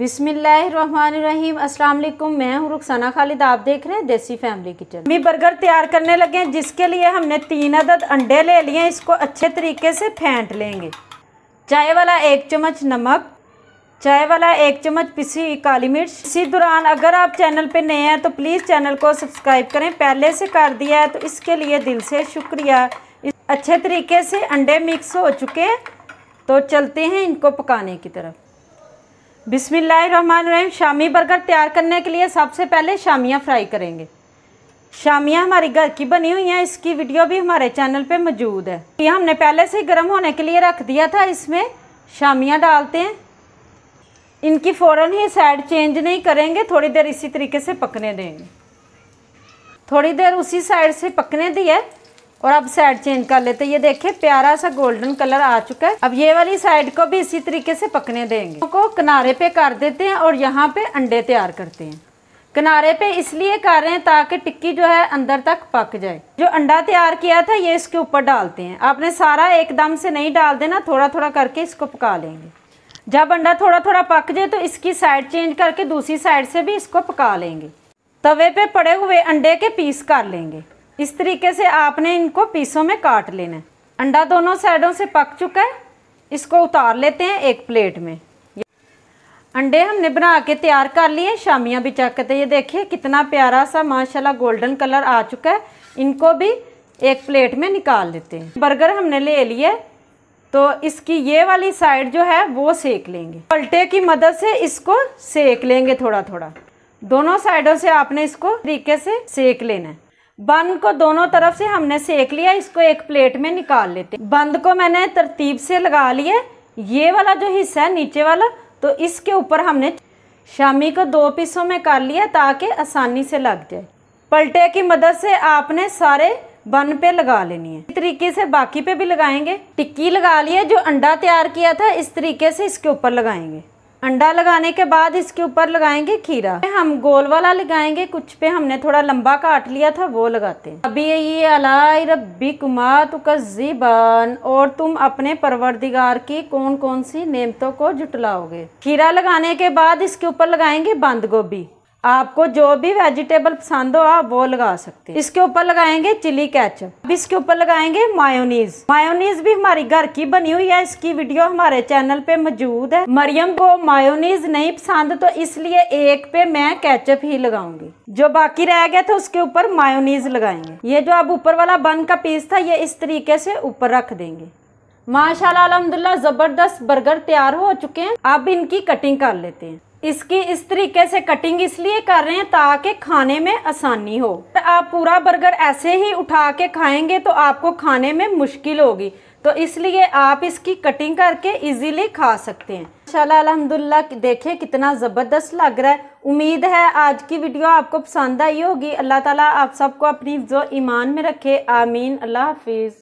अस्सलाम वालेकुम मैं हूँ रुखसाना खालिद आप देख रहे हैं देसी फैमिली किचन मैं बर्गर तैयार करने लगे हैं जिसके लिए हमने तीन अदद अंडे ले लिए इसको अच्छे तरीके से फेंट लेंगे चाय वाला एक चम्मच नमक चाय वाला एक चम्मच पिसी काली मिर्च इसी दौरान अगर आप चैनल पर नए हैं तो प्लीज़ चैनल को सब्सक्राइब करें पहले से कर दिया है तो इसके लिए दिल से शुक्रिया अच्छे तरीके से अंडे मिक्स हो चुके तो चलते हैं इनको पकाने की तरफ बिसमीम शामी बर्गर तैयार करने के लिए सबसे पहले शामिया फ्राई करेंगे शामियाँ हमारी घर की बनी हुई हैं इसकी वीडियो भी हमारे चैनल पे मौजूद है ये हमने पहले से गर्म होने के लिए रख दिया था इसमें शामिया डालते हैं इनकी फ़ौरन ही साइड चेंज नहीं करेंगे थोड़ी देर इसी तरीके से पकने देंगे थोड़ी देर उसी साइड से पकने दिया और अब साइड चेंज कर लेते ये देखे प्यारा सा गोल्डन कलर आ चुका है अब ये वाली साइड को भी इसी तरीके से पकने देंगे को किनारे पे कर देते हैं और यहाँ पे अंडे तैयार करते हैं किनारे पे इसलिए कर रहे हैं ताकि टिक्की जो है अंदर तक पक जाए जो अंडा तैयार किया था ये इसके ऊपर डालते हैं आपने सारा एकदम से नहीं डाल देना थोड़ा थोड़ा करके इसको पका लेंगे जब अंडा थोड़ा थोड़ा पक जाए तो इसकी साइड चेंज करके दूसरी साइड से भी इसको पका लेंगे तवे पे पड़े हुए अंडे के पीस कर लेंगे इस तरीके से आपने इनको पीसों में काट लेना है अंडा दोनों साइडों से पक चुका है इसको उतार लेते हैं एक प्लेट में अंडे हमने बना के तैयार कर लिए शामियाँ भी चेक तो ये देखिए कितना प्यारा सा माशाल्लाह गोल्डन कलर आ चुका है इनको भी एक प्लेट में निकाल लेते हैं बर्गर हमने ले लिए तो इसकी ये वाली साइड जो है वो सेक लेंगे पलटे की मदद से इसको सेक लेंगे थोड़ा थोड़ा दोनों साइडों से आपने इसको तरीके से सेक लेना है बन को दोनों तरफ से हमने सेक लिया इसको एक प्लेट में निकाल लेते बंद को मैंने तरतीब से लगा लिया ये वाला जो हिस्सा है नीचे वाला तो इसके ऊपर हमने शामी को दो पीसों में कर लिया ताकि आसानी से लग जाए पलटे की मदद से आपने सारे बन पे लगा लेनी है इस तरीके से बाकी पे भी लगाएंगे टिक्की लगा लिए जो अंडा तैयार किया था इस तरीके से इसके ऊपर लगाएंगे अंडा लगाने के बाद इसके ऊपर लगाएंगे खीरा हम गोल वाला लगाएंगे कुछ पे हमने थोड़ा लंबा काट लिया था वो लगाते हैं अभी ये अलाई रब्बी तुक जीबान और तुम अपने परवरदिगार की कौन कौन सी नेमतों को जुटलाओगे खीरा लगाने के बाद इसके ऊपर लगाएंगे बंद गोभी आपको जो भी वेजिटेबल पसंद हो आप वो लगा सकते हैं इसके ऊपर लगाएंगे चिली कैचअप अब इसके ऊपर लगाएंगे मायोनीज मायोनीज भी हमारी घर की बनी हुई है इसकी वीडियो हमारे चैनल पे मौजूद है मरियम को मायोनीज नहीं पसंद तो इसलिए एक पे मैं कैचअप ही लगाऊंगी जो बाकी रह गया था उसके ऊपर मायोनीज लगाएंगे ये जो अब ऊपर वाला बन का पीस था ये इस तरीके से ऊपर रख देंगे माशाल्लाह अलहमदुल्ला ज़बरदस्त बर्गर तैयार हो चुके हैं अब इनकी कटिंग कर लेते हैं इसकी इस तरीके से कटिंग इसलिए कर रहे हैं ताकि खाने में आसानी हो तो आप पूरा बर्गर ऐसे ही उठा के खाएंगे तो आपको खाने में मुश्किल होगी तो इसलिए आप इसकी कटिंग करके इजीली खा सकते हैं इंशाल्लाह अलहमदुल्ला देखिए कितना ज़बरदस्त लग रहा है उम्मीद है आज की वीडियो आपको पसंद आई होगी अल्लाह ताला आप सबको अपनी जो ईमान में रखे आमीन अल्लाह हाफिज़